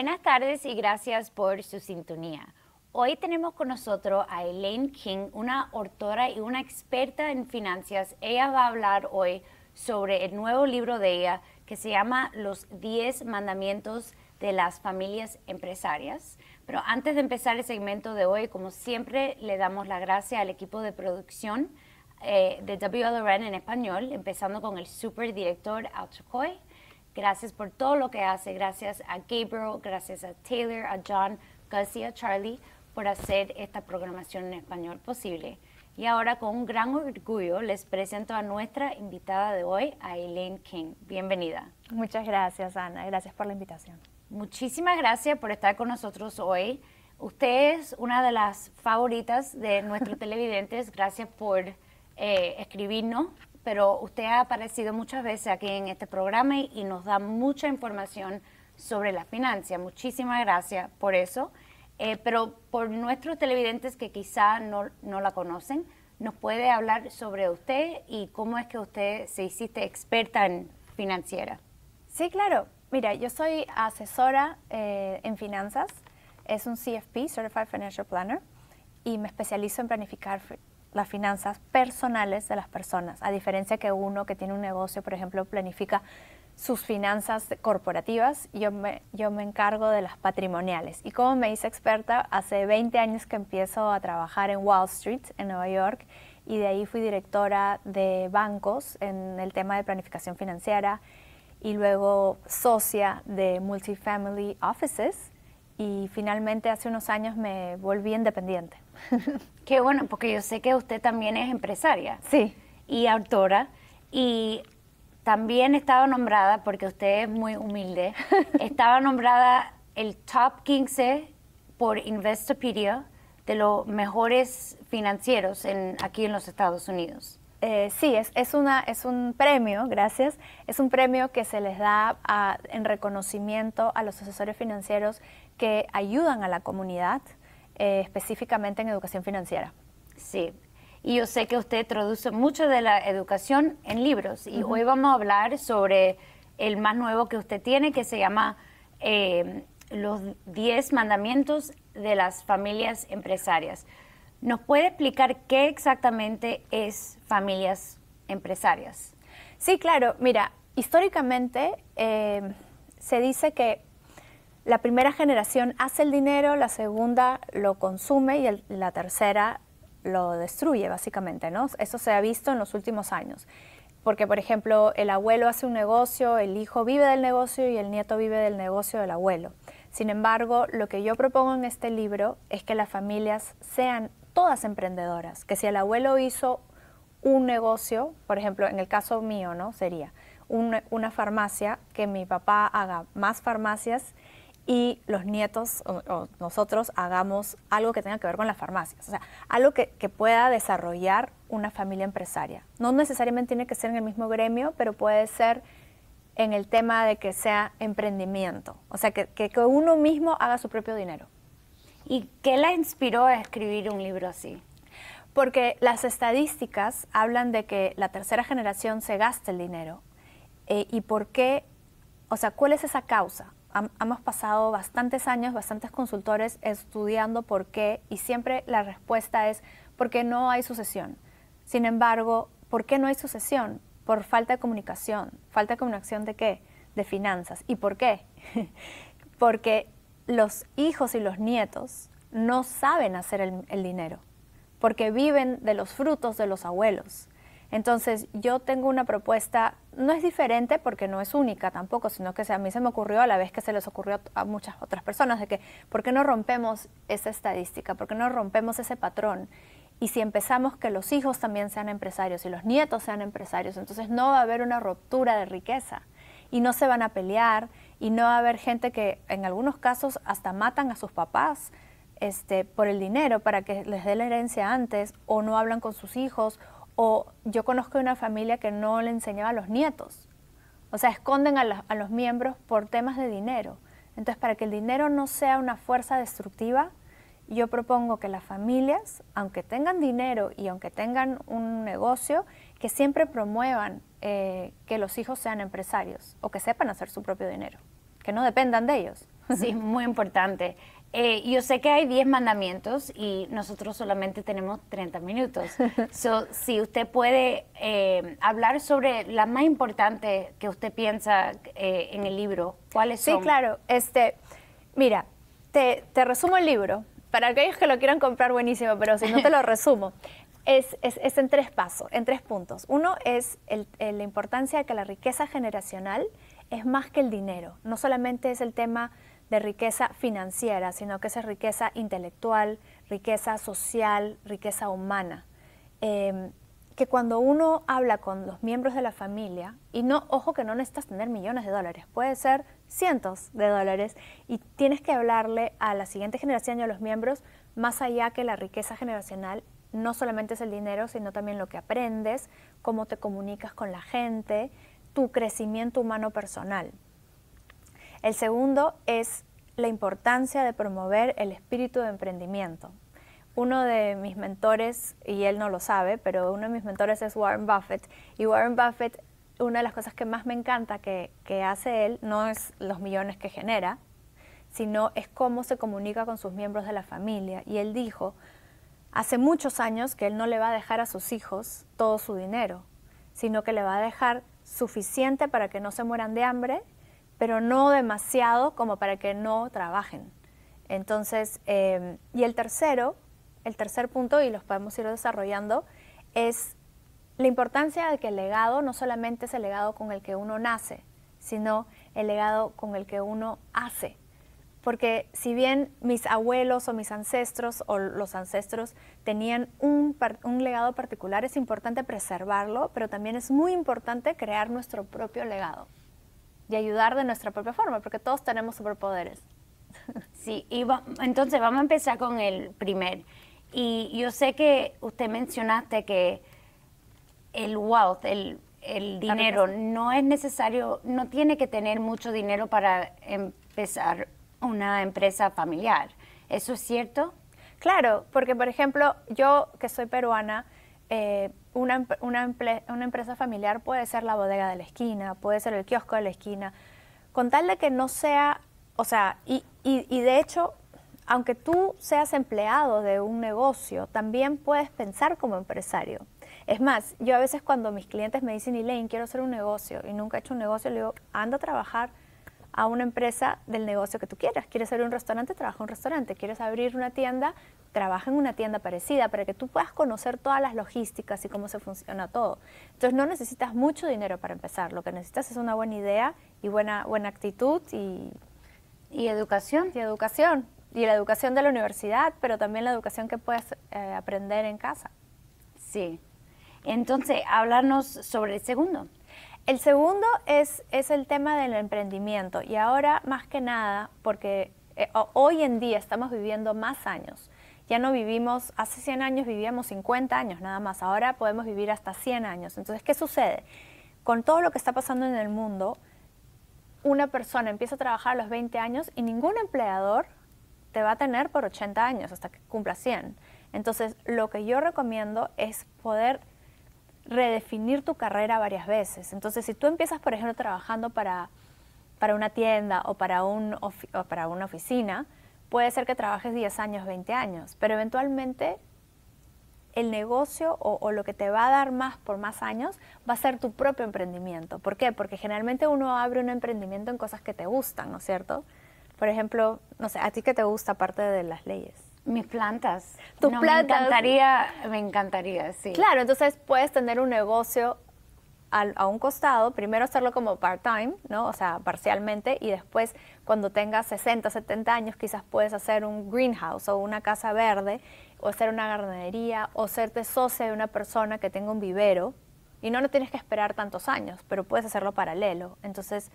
Buenas tardes y gracias por su sintonía. Hoy tenemos con nosotros a Elaine King, una autora y una experta en finanzas. Ella va a hablar hoy sobre el nuevo libro de ella que se llama Los 10 Mandamientos de las Familias Empresarias. Pero antes de empezar el segmento de hoy, como siempre, le damos la gracia al equipo de producción eh, de WLRN en español, empezando con el superdirector Alchacoy Gracias por todo lo que hace. Gracias a Gabriel, gracias a Taylor, a John, Gussie, a Charlie por hacer esta programación en español posible. Y ahora con un gran orgullo les presento a nuestra invitada de hoy, a Elaine King. Bienvenida. Muchas gracias, Ana. Gracias por la invitación. Muchísimas gracias por estar con nosotros hoy. Usted es una de las favoritas de nuestros televidentes. Gracias por eh, escribirnos pero usted ha aparecido muchas veces aquí en este programa y, nos da mucha información sobre la financia. Muchísimas gracias por eso. Eh, pero por nuestros televidentes que quizá no, no, la conocen, ¿nos puede hablar sobre usted y cómo es que usted se hiciste experta en financiera? Sí, claro. Mira, yo soy asesora eh, en finanzas. Es un CFP, Certified Financial Planner, y me especializo en planificar las finanzas personales de las personas, a diferencia que uno que tiene un negocio, por ejemplo, planifica sus finanzas corporativas, yo me, yo me encargo de las patrimoniales. Y como me hice experta, hace 20 años que empiezo a trabajar en Wall Street, en Nueva York, y de ahí fui directora de bancos en el tema de planificación financiera y luego socia de multifamily offices y finalmente hace unos años me volví independiente. Qué bueno, porque yo sé que usted también es empresaria. Sí. Y autora. Y también estaba nombrada, porque usted es muy humilde, estaba nombrada el top 15 por Investopedia de los mejores financieros en, aquí en los Estados Unidos. Eh, sí, es, es, una, es un premio, gracias. Es un premio que se les da en reconocimiento a los asesores financieros que ayudan a la comunidad, eh, específicamente en educación financiera. Sí, y yo sé que usted traduce mucho de la educación en libros y hoy vamos a hablar sobre el más nuevo que usted tiene que se llama eh, Los 10 mandamientos de las familias empresarias. ¿Nos puede explicar qué exactamente es familias empresarias? Sí, claro. Mira, históricamente eh, se dice que la primera generación hace el dinero, la segunda lo consume y la tercera lo destruye, básicamente, Eso se ha visto en los últimos años. Porque, por ejemplo, el abuelo hace un negocio, el hijo vive del negocio y el nieto vive del negocio del abuelo. Sin embargo, lo que yo propongo en este libro es que las familias sean todas emprendedoras, que si el abuelo hizo un negocio, por ejemplo, en el caso mío, ¿no? Sería una farmacia, que mi papá haga más farmacias y los nietos o, nosotros hagamos algo que tenga que ver con las farmacias, o sea, algo que, pueda desarrollar una familia empresaria. No necesariamente tiene que ser en el mismo gremio, pero puede ser en el tema de que sea emprendimiento, o sea, que, uno mismo haga su propio dinero. ¿Y qué la inspiró a escribir un libro así? Porque las estadísticas hablan de que la tercera generación se gasta el dinero. Eh, ¿Y por qué? O sea, ¿cuál es esa causa? hemos pasado bastantes años, bastantes consultores estudiando por qué y siempre la respuesta es porque no hay sucesión. Sin embargo, ¿por qué no hay sucesión? Por falta de comunicación. ¿Falta de comunicación de qué? De finanzas. ¿Y por qué? porque los hijos y los nietos no saben hacer el, el dinero, porque viven de los frutos de los abuelos. Entonces, yo tengo una propuesta, no es diferente porque no es única tampoco, sino que a mí se me ocurrió a la vez que se les ocurrió a muchas otras personas, de que, ¿por qué no rompemos esa estadística? ¿Por qué no rompemos ese patrón? Y si empezamos que los hijos también sean empresarios y los nietos sean empresarios, entonces no va a haber una ruptura de riqueza y no se van a pelear y no va a haber gente que en algunos casos hasta matan a sus papás este, por el dinero para que les dé la herencia antes o no hablan con sus hijos o yo conozco una familia que no le enseñaba a los nietos. O sea, esconden a, los miembros por temas de dinero. Entonces, para que el dinero no sea una fuerza destructiva, yo propongo que las familias, aunque tengan dinero y aunque tengan un negocio, que siempre promuevan eh, que los hijos sean empresarios o que sepan hacer su propio dinero, que no dependan de ellos. Sí, muy importante. Eh, yo sé que hay 10 mandamientos y nosotros solamente tenemos 30 minutos. si usted puede eh, hablar sobre la más importante que usted piensa eh, en el libro, ¿cuáles son? Sí, claro. Este, mira, te, resumo el libro. Para aquellos que lo quieran comprar, buenísimo, pero si no te lo resumo. Es, es, en tres pasos, en tres puntos. Uno es la importancia de que la riqueza generacional es más que el dinero. No solamente es el tema de riqueza financiera, sino que esa es riqueza intelectual, riqueza social, riqueza humana. Em, que cuando uno habla con los miembros de la familia, y no, ojo que no necesitas tener millones de dólares, puede ser cientos de dólares, y tienes que hablarle a la siguiente generación y a los miembros, más allá que la riqueza generacional, no solamente es el dinero, sino también lo que aprendes, cómo te comunicas con la gente, tu crecimiento humano personal. El segundo es la importancia de promover el espíritu de emprendimiento. Uno de mis mentores, y él no lo sabe, pero uno de mis mentores es Warren Buffett, y Warren Buffett, una de las cosas que más me encanta que, hace él no es los millones que genera, sino es cómo se comunica con sus miembros de la familia. Y él dijo, hace muchos años que él no le va a dejar a sus hijos todo su dinero, sino que le va a dejar suficiente para que no se mueran de hambre pero no demasiado como para que no trabajen. Entonces, em, y el tercero, el tercer punto, y los podemos ir desarrollando, es la importancia de que el legado no solamente es el legado con el que uno nace, sino el legado con el que uno hace. Porque si bien mis abuelos o mis ancestros o los ancestros tenían un, legado particular, es importante preservarlo, pero también es muy importante crear nuestro propio legado y ayudar de nuestra propia forma, porque todos tenemos superpoderes. Sí, y entonces vamos a empezar con el primer. Y yo sé que usted mencionaste que el wealth, el, dinero, no es necesario, no tiene que tener mucho dinero para empezar una empresa familiar. ¿Eso es cierto? Claro, porque por ejemplo, yo que soy peruana, eh, una, una, empresa familiar puede ser la bodega de la esquina, puede ser el kiosco de la esquina, con tal de que no sea, o sea, y, y de hecho, aunque tú seas empleado de un negocio, también puedes pensar como empresario. Es más, yo a veces cuando mis clientes me dicen, Elaine, quiero hacer un negocio y nunca he hecho un negocio, le digo, anda a trabajar a una empresa del negocio que tú quieras. ¿Quieres abrir un restaurante? Trabaja en un restaurante. ¿Quieres abrir una tienda? Trabaja en una tienda parecida para que tú puedas conocer todas las logísticas y cómo se funciona todo. Entonces no necesitas mucho dinero para empezar. Lo que necesitas es una buena idea y buena, buena actitud y... Y educación. Y educación. Y la educación de la universidad, pero también la educación que puedas eh, aprender en casa. Sí. Entonces, hablarnos sobre el segundo. El segundo es, es el tema del emprendimiento y ahora más que nada, porque eh, hoy en día estamos viviendo más años. Ya no vivimos, hace 100 años vivíamos 50 años nada más, ahora podemos vivir hasta 100 años. Entonces, ¿qué sucede? Con todo lo que está pasando en el mundo, una persona empieza a trabajar a los 20 años y ningún empleador te va a tener por 80 años hasta que cumpla 100. Entonces, lo que yo recomiendo es poder redefinir tu carrera varias veces. Entonces, si tú empiezas, por ejemplo, trabajando para, una tienda o para, para una oficina, puede ser que trabajes 10 años, 20 años, pero eventualmente el negocio o, lo que te va a dar más por más años va a ser tu propio emprendimiento. ¿Por qué? Porque generalmente uno abre un emprendimiento en cosas que te gustan, ¿no es cierto? Por ejemplo, no sé, a ti qué te gusta aparte de las leyes. Mis plantas. Tus plantas. Me encantaría, me encantaría, sí. Claro, entonces puedes tener un negocio a, un costado, primero hacerlo como part-time, ¿no? O sea, parcialmente, y después cuando tengas 60, 70 años, quizás puedes hacer un greenhouse o una casa verde, o hacer una ganadería, o serte socio de una persona que tenga un vivero, y no, no tienes que esperar tantos años, pero puedes hacerlo paralelo. Entonces,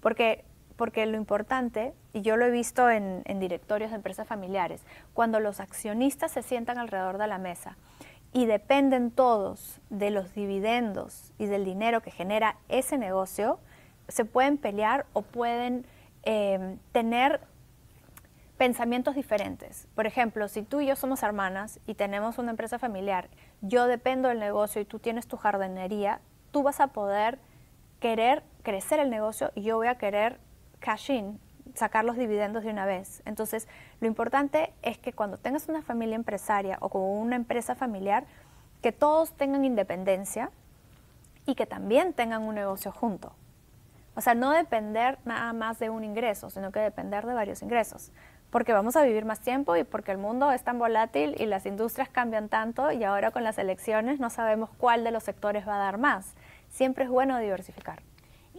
porque porque lo importante, y yo lo he visto en, directorios de empresas familiares, cuando los accionistas se sientan alrededor de la mesa y dependen todos de los dividendos y del dinero que genera ese negocio, se pueden pelear o pueden em, tener pensamientos diferentes. Por ejemplo, si tú y yo somos hermanas y tenemos una empresa familiar, yo dependo del negocio y tú tienes tu jardinería, tú vas a poder querer crecer el negocio y yo voy a querer cash in, sacar los dividendos de una vez. Entonces, lo importante es que cuando tengas una familia empresaria o como una empresa familiar, que todos tengan independencia y que también tengan un negocio junto. O sea, no depender nada más de un ingreso, sino que depender de varios ingresos. Porque vamos a vivir más tiempo y porque el mundo es tan volátil y las industrias cambian tanto y ahora con las elecciones no sabemos cuál de los sectores va a dar más. Siempre es bueno diversificar.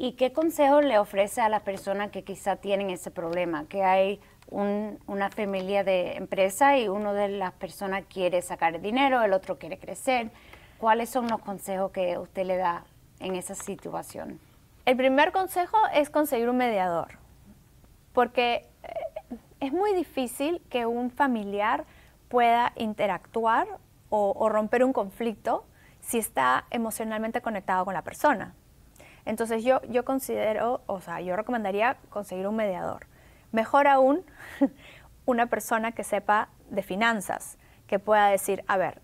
¿Y qué consejo le ofrece a las personas que quizá tienen ese problema? Que hay una familia de empresa y uno de las personas quiere sacar dinero, el otro quiere crecer. ¿Cuáles son los consejos que usted le da en esa situación? El primer consejo es conseguir un mediador, porque eh, es muy difícil que un familiar pueda interactuar o romper un conflicto si está emocionalmente conectado con la persona. Entonces yo, yo considero, o sea, yo recomendaría conseguir un mediador. Mejor aún, una persona que sepa de finanzas, que pueda decir, a ver,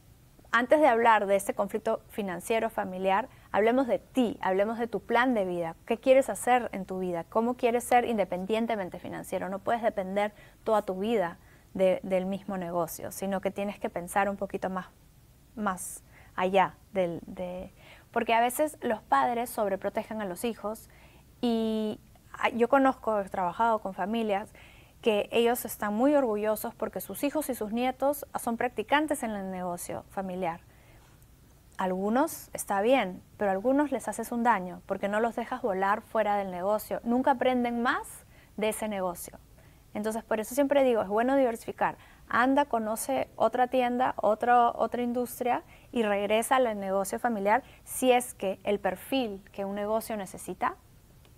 antes de hablar de este conflicto financiero familiar, hablemos de ti, hablemos de tu plan de vida, qué quieres hacer en tu vida, cómo quieres ser independientemente financiero. No puedes depender toda tu vida del mismo negocio, sino que tienes que pensar un poquito más, más allá del, de, porque a veces los padres sobreprotegen a los hijos y ah, yo conozco, he trabajado con familias que ellos están muy orgullosos porque sus hijos y sus nietos son practicantes en el negocio familiar. Algunos está bien, pero a algunos les haces un daño porque no los dejas volar fuera del negocio. Nunca aprenden más de ese negocio. Entonces, por eso siempre digo, es bueno diversificar anda, conoce otra tienda, otra, otra industria y regresa al negocio familiar si es que el perfil que un negocio necesita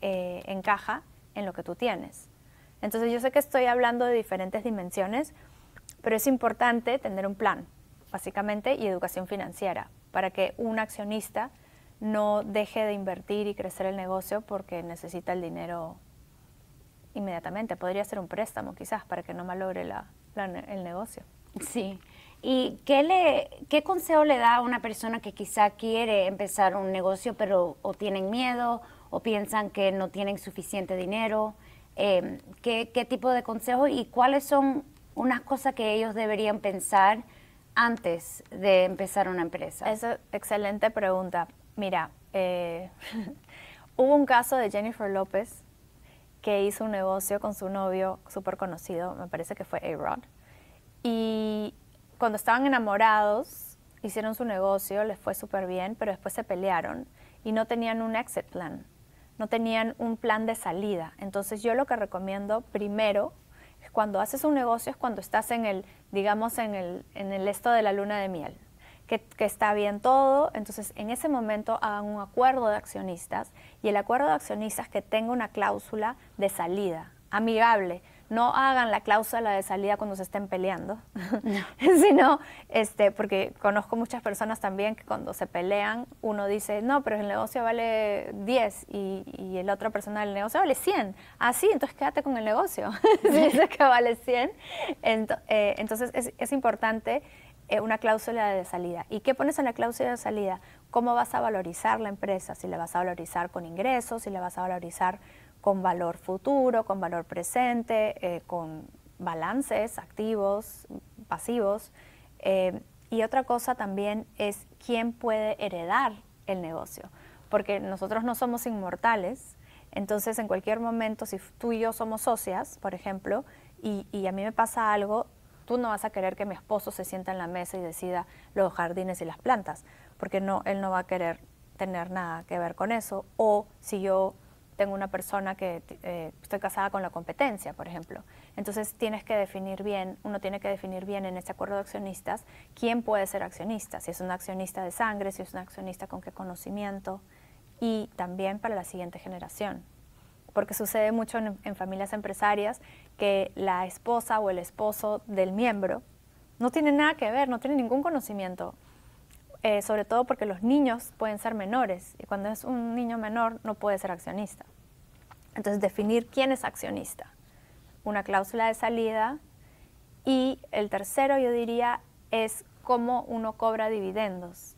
eh, encaja en lo que tú tienes. Entonces yo sé que estoy hablando de diferentes dimensiones, pero es importante tener un plan, básicamente, y educación financiera, para que un accionista no deje de invertir y crecer el negocio porque necesita el dinero inmediatamente. Podría ser un préstamo quizás para que no malogre la, el negocio. Sí. ¿Y qué, le, qué consejo le da a una persona que quizá quiere empezar un negocio, pero o tienen miedo o piensan que no tienen suficiente dinero? Em, ¿qué, tipo de consejos y cuáles son unas cosas que ellos deberían pensar antes de empezar una empresa? Esa es excelente pregunta. Mira, eh, hubo un caso de Jennifer López hizo un negocio con su novio súper conocido, me parece que fue A-Rod. Y cuando estaban enamorados, hicieron su negocio, les fue súper bien, pero después se pelearon y no tenían un exit plan, no tenían un plan de salida. Entonces yo lo que recomiendo primero cuando haces un negocio es cuando estás en el, digamos, en el, en el esto de la luna de miel, que, está bien todo. Entonces, en ese momento hagan un acuerdo de accionistas y el acuerdo de accionistas que tenga una cláusula de salida, amigable. No hagan la cláusula de salida cuando se estén peleando, sino, este, porque conozco muchas personas también que cuando se pelean, uno dice, no, pero el negocio vale 10 y, y otro otra persona del negocio vale 100. así ah, sí, entonces quédate con el negocio. si dices que vale 100. Eh, entonces, es importante eh, una cláusula de salida. ¿Y qué pones en la cláusula de salida? ¿Cómo vas a valorizar la empresa? Si la vas a valorizar con ingresos, si la vas a valorizar con valor futuro, con valor presente, eh, con balances activos, pasivos. Eh, y otra cosa también es quién puede heredar el negocio, porque nosotros no somos inmortales, entonces en cualquier momento, si tú y yo somos socias, por ejemplo, y, y a mí me pasa algo, tú no vas a querer que mi esposo se sienta en la mesa y decida los jardines y las plantas, porque no, él no va a querer tener nada que ver con eso. O si yo tengo una persona que eh, estoy casada con la competencia, por ejemplo. Entonces tienes que definir bien, uno tiene que definir bien en este acuerdo de accionistas quién puede ser accionista, si es un accionista de sangre, si es un accionista con qué conocimiento y también para la siguiente generación. Porque sucede mucho en familias empresarias que la esposa o el esposo del miembro no tiene nada que ver, no tiene ningún conocimiento, eh, sobre todo porque los niños pueden ser menores y cuando es un niño menor no puede ser accionista. Entonces definir quién es accionista, una cláusula de salida y el tercero yo diría es cómo uno cobra dividendos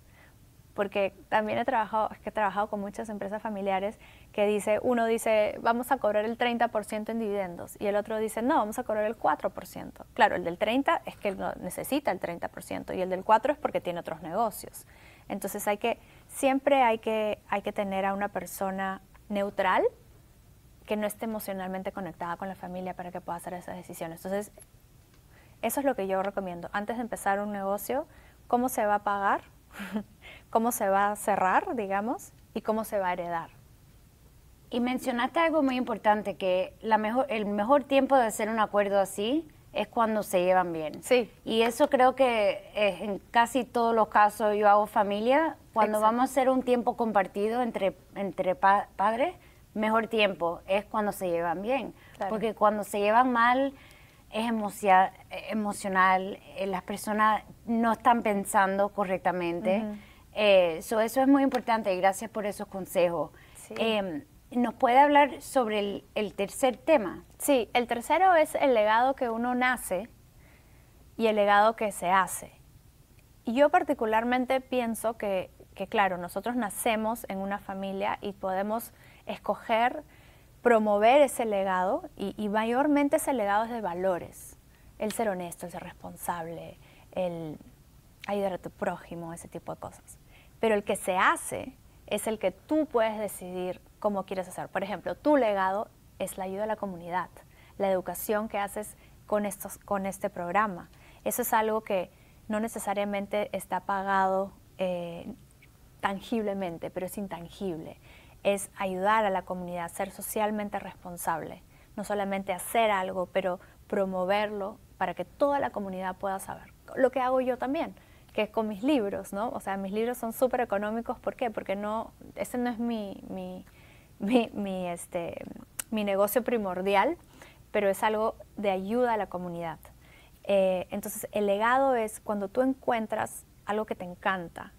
porque también he trabajado, que he trabajado con muchas empresas familiares que dice, uno dice, vamos a cobrar el 30% en dividendos y el otro dice, no, vamos a cobrar el 4%. Claro, el del 30 es que necesita el 30% y el del 4 es porque tiene otros negocios. Entonces hay que, siempre hay que, hay que tener a una persona neutral que no esté emocionalmente conectada con la familia para que pueda hacer esas decisiones. Entonces, eso es lo que yo recomiendo. Antes de empezar un negocio, ¿cómo se va a pagar? cómo se va a cerrar, digamos, y cómo se va a heredar. Y mencionaste algo muy importante, que el mejor tiempo de hacer un acuerdo así es cuando se llevan bien. Sí. Y eso creo que eh, en casi todos los casos yo hago familia, cuando vamos a hacer un tiempo compartido entre, padres, mejor tiempo es cuando se llevan bien. Porque cuando se llevan mal, es emocional, eh, las personas no están pensando correctamente. Eh, eso es muy importante y gracias por esos consejos. Em, ¿Nos puede hablar sobre el, tercer tema? Sí, el tercero es el legado que uno nace y el legado que se hace. Y yo particularmente pienso que, que claro, nosotros nacemos en una familia y podemos escoger promover ese legado y, mayormente ese legado es de valores. El ser honesto, el ser responsable, el ayudar a tu prójimo, ese tipo de cosas. Pero el que se hace es el que tú puedes decidir cómo quieres hacer. Por ejemplo, tu legado es la ayuda a la comunidad, la educación que haces con, con este programa. Eso es algo que no necesariamente está pagado eh, tangiblemente, pero es intangible es ayudar a la comunidad, a ser socialmente responsable, no solamente hacer algo, pero promoverlo para que toda la comunidad pueda saber. Lo que hago yo también, que es con mis libros, ¿no? O sea, mis libros son súper económicos, ¿por qué? Porque no, ese no es mi, mi, este, negocio primordial, pero es algo de ayuda a la comunidad. Eh, entonces, el legado es cuando tú encuentras algo que te encanta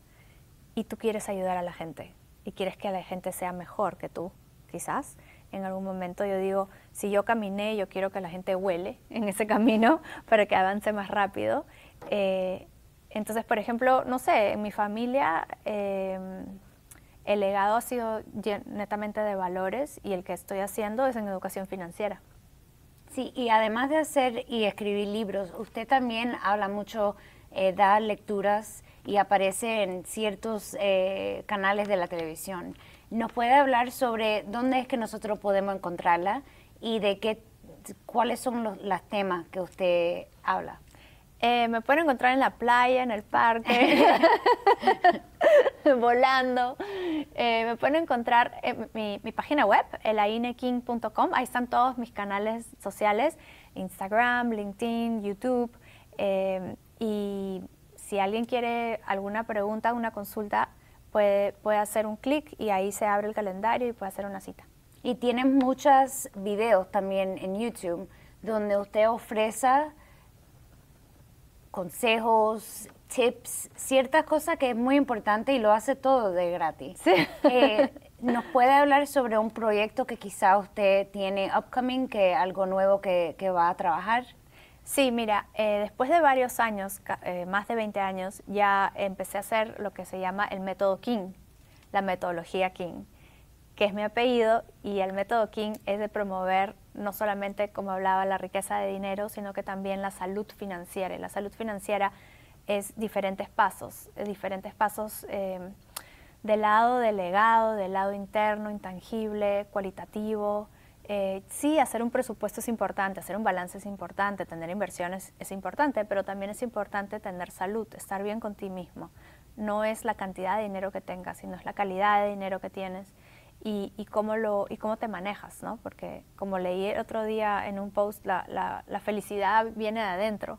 y tú quieres ayudar a la gente, y quieres que la gente sea mejor que tú, quizás. En algún momento yo digo, si yo caminé, yo quiero que la gente huele en ese camino para que avance más rápido. Eh, entonces, por ejemplo, no sé, en mi familia em, el legado ha sido netamente de valores y el que estoy haciendo es en educación financiera. Sí, y además de hacer y escribir libros, usted también habla mucho, eh, da lecturas y aparece en ciertos eh, canales de la televisión. ¿Nos puede hablar sobre dónde es que nosotros podemos encontrarla y de qué, cuáles son los temas que usted habla? Eh, me pueden encontrar en la playa, en el parque, volando. Eh, me pueden encontrar en mi, página web, elaineking.com. Ahí están todos mis canales sociales, Instagram, LinkedIn, YouTube. y si alguien quiere alguna pregunta, una consulta, puede, puede hacer un clic y ahí se abre el calendario y puede hacer una cita. Y tiene muchos videos también en YouTube donde usted ofrece consejos, tips, ciertas cosas que es muy importante y lo hace todo de gratis. Sí. Eh, ¿Nos puede hablar sobre un proyecto que quizá usted tiene upcoming, que algo nuevo que, que va a trabajar? Sí, mira, eh, después de varios años, eh, más de 20 años, ya empecé a hacer lo que se llama el método King, la metodología King, que es mi apellido y el método King es de promover no solamente, como hablaba, la riqueza de dinero, sino que también la salud financiera. Y la salud financiera es diferentes pasos, diferentes pasos em, del lado delegado, del lado interno, intangible, cualitativo, eh, sí, hacer un presupuesto es importante, hacer un balance es importante, tener inversiones es importante, pero también es importante tener salud, estar bien con ti mismo. No es la cantidad de dinero que tengas, sino es la calidad de dinero que tienes y, cómo, lo, y cómo te manejas, ¿no? Porque como leí el otro día en un post, la, la felicidad viene de adentro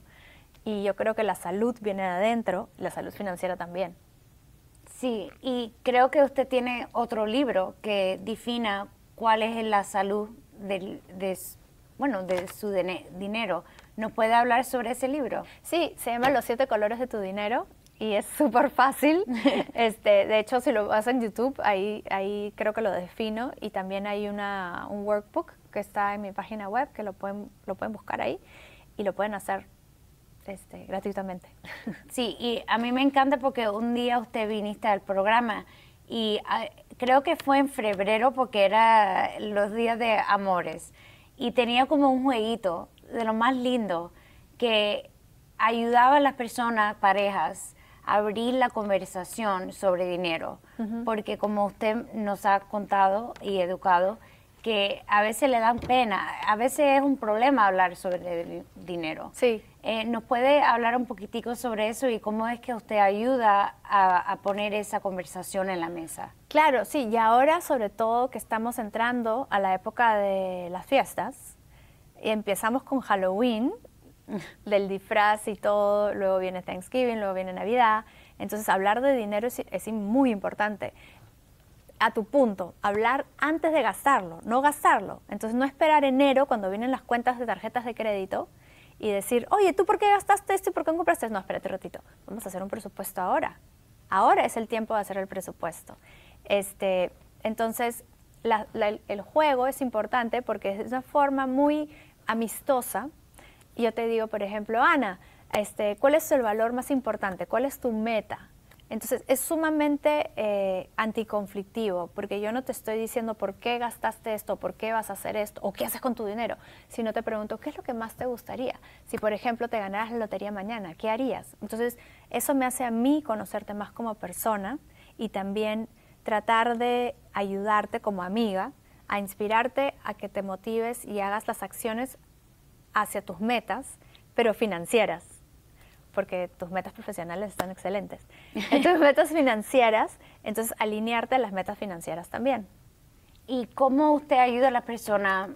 y yo creo que la salud viene de adentro, la salud financiera también. Sí, y creo que usted tiene otro libro que defina cuál es la salud de, bueno, de su dinero. ¿Nos puede hablar sobre ese libro? Sí, se llama Los siete colores de tu dinero y es súper fácil. este, de hecho, si lo vas en YouTube, ahí, ahí creo que lo defino y también hay una, un workbook que está en mi página web que lo pueden, lo pueden buscar ahí y lo pueden hacer este, gratuitamente. Sí, y a mí me encanta porque un día usted viniste al programa y ah, creo que fue en febrero porque era los días de amores y tenía como un jueguito de lo más lindo que ayudaba a las personas, parejas, a abrir la conversación sobre dinero, porque como usted nos ha contado y educado, que a veces le dan pena, a veces es un problema hablar sobre el dinero. Sí. Eh, ¿Nos puede hablar un poquitico sobre eso y cómo es que usted ayuda a, poner esa conversación en la mesa? Claro, sí, y ahora sobre todo que estamos entrando a la época de las fiestas, y empezamos con Halloween, del disfraz y todo, luego viene Thanksgiving, luego viene Navidad, entonces hablar de dinero es, es muy importante a tu punto, hablar antes de gastarlo, no gastarlo. Entonces no esperar enero cuando vienen las cuentas de tarjetas de crédito y decir, oye, ¿tú por qué gastaste esto y por qué compraste esto? No, espérate un ratito, vamos a hacer un presupuesto ahora. Ahora es el tiempo de hacer el presupuesto. Este, entonces, el juego es importante porque es una forma muy amistosa. Yo te digo, por ejemplo, Ana, este, ¿cuál es el valor más importante? ¿Cuál es tu meta? Entonces es sumamente eh, anticonflictivo, porque yo no te estoy diciendo por qué gastaste esto, por qué vas a hacer esto, o qué haces con tu dinero, sino te pregunto qué es lo que más te gustaría. Si por ejemplo te ganaras la lotería mañana, ¿qué harías? Entonces eso me hace a mí conocerte más como persona y también tratar de ayudarte como amiga, a inspirarte, a que te motives y hagas las acciones hacia tus metas, pero financieras porque tus metas profesionales están excelentes. entonces tus metas financieras, entonces alinearte a las metas financieras también. ¿Y cómo usted ayuda a la persona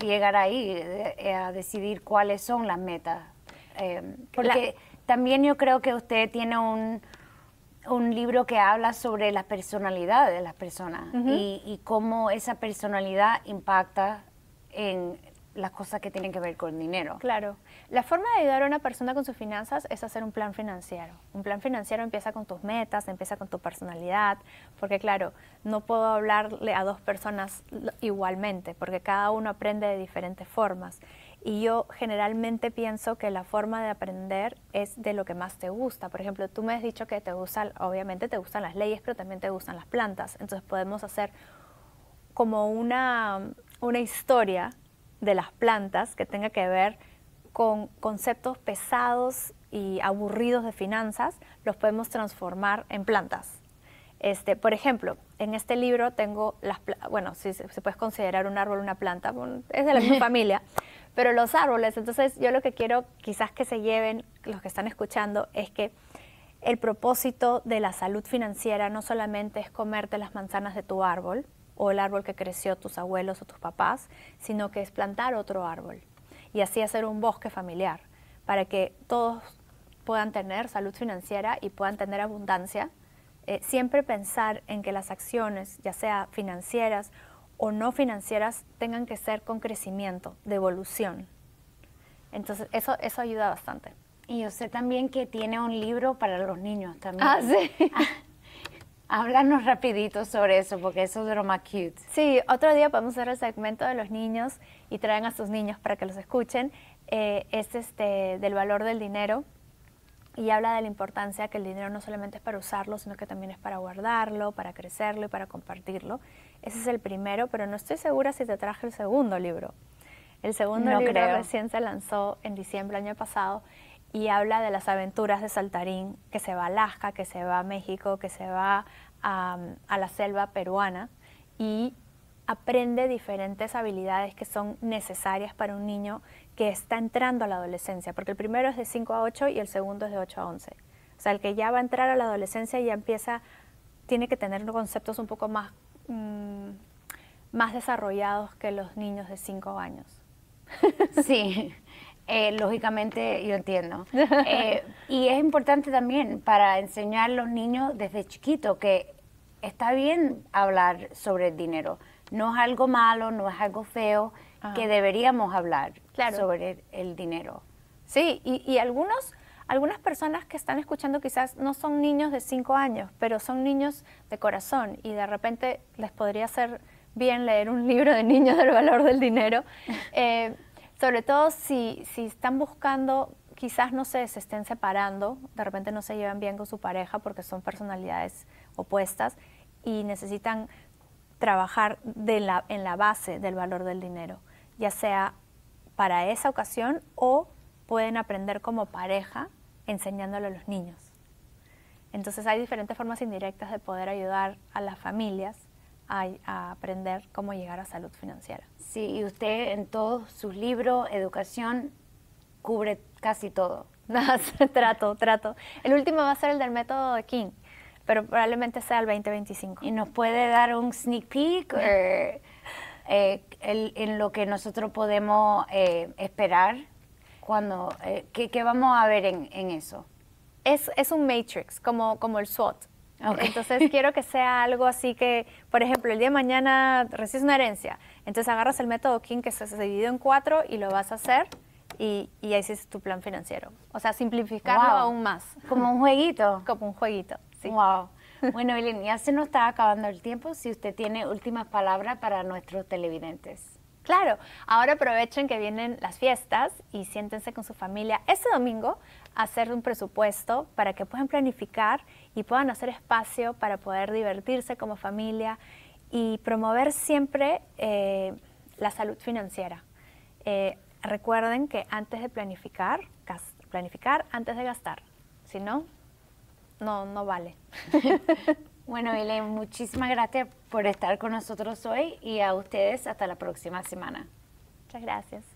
a llegar ahí, eh, a decidir cuáles son las metas? Eh, porque también yo creo que usted tiene un, un libro que habla sobre la personalidad de las personas y, y cómo esa personalidad impacta en las cosas que tienen que ver con dinero. Claro. La forma de ayudar a una persona con sus finanzas es hacer un plan financiero. Un plan financiero empieza con tus metas, empieza con tu personalidad, porque claro, no puedo hablarle a dos personas igualmente, porque cada uno aprende de diferentes formas. Y yo generalmente pienso que la forma de aprender es de lo que más te gusta. Por ejemplo, tú me has dicho que te gustan, obviamente te gustan las leyes, pero también te gustan las plantas. Entonces podemos hacer como una, una historia de las plantas que tenga que ver con conceptos pesados y aburridos de finanzas, los podemos transformar en plantas. Este, por ejemplo, en este libro tengo las, bueno, si se, puede considerar un árbol una planta, es de la misma familia, pero los árboles, entonces yo lo que quiero quizás que se lleven los que están escuchando es que el propósito de la salud financiera no solamente es comerte las manzanas de tu árbol, o el árbol que creció tus abuelos o tus papás, sino que es plantar otro árbol y así hacer un bosque familiar para que todos puedan tener salud financiera y puedan tener abundancia. Eh, siempre pensar en que las acciones, ya sea financieras o no financieras, tengan que ser con crecimiento, de evolución. Entonces, eso, eso ayuda bastante. Y yo sé también que tiene un libro para los niños también. Ah, sí. Ah, Háblanos rapidito sobre eso, porque eso es lo más cute. Sí, otro día podemos hacer el segmento de los niños y traen a sus niños para que los escuchen. Eh, es este, del valor del dinero y habla de la importancia que el dinero no solamente es para usarlo, sino que también es para guardarlo, para crecerlo y para compartirlo. Ese es el primero, pero no estoy segura si te traje el segundo libro. El segundo libro creo. recién se lanzó en diciembre del año pasado y habla de las aventuras de Saltarín, que se va a Alaska, que se va a México, que se va a, la selva peruana y aprende diferentes habilidades que son necesarias para un niño que está entrando a la adolescencia, porque el primero es de 5 a 8 y el segundo es de 8 a 11. O sea, el que ya va a entrar a la adolescencia ya empieza, tiene que tener conceptos un poco más, mm, más desarrollados que los niños de 5 años. Sí, eh, lógicamente yo entiendo. Eh, y es importante también para enseñar a los niños desde chiquito que está bien hablar sobre el dinero. No es algo malo, no es algo feo, que deberíamos hablar sobre el, dinero. Sí, y, algunos algunas personas que están escuchando quizás no son niños de 5 años, pero son niños de corazón y de repente les podría ser bien leer un libro de niños del valor del dinero. Eh, sobre todo si, si están buscando, quizás no se estén separando, de repente no se llevan bien con su pareja porque son personalidades opuestas y necesitan trabajar la, en la base del valor del dinero, ya sea para esa ocasión o pueden aprender como pareja enseñándolo a los niños. Entonces hay diferentes formas indirectas de poder ayudar a las familias a, aprender cómo llegar a salud financiera. Sí, y usted en todos sus libros, educación, cubre casi todo. trato, trato. El último va a ser el del método de King, pero probablemente sea el 2025. ¿Y nos puede dar un sneak peek eh, eh, en lo que nosotros podemos eh, esperar? cuando ¿qué, ¿qué, vamos a ver en, eso? Es, es, un matrix, como, como el SWOT. Entonces quiero que sea algo así que, por ejemplo, el día de mañana recibes una herencia, entonces agarras el método King que se, ha dividido en cuatro y lo vas a hacer y, y ahí es tu plan financiero. O sea, simplificarlo aún más. Como un jueguito. Como un jueguito, sí. Wow. Bueno, Elena, ya se nos está acabando el tiempo. Si usted tiene últimas palabras para nuestros televidentes. Claro, ahora aprovechen que vienen las fiestas y siéntense con su familia este domingo a hacer un presupuesto para que puedan planificar y puedan hacer espacio para poder divertirse como familia y promover siempre eh, la salud financiera. Eh, recuerden que antes de planificar, planificar antes de gastar, si no, no, no vale. Bueno, Elen, muchísimas gracias por estar con nosotros hoy y a ustedes hasta la próxima semana. Muchas gracias.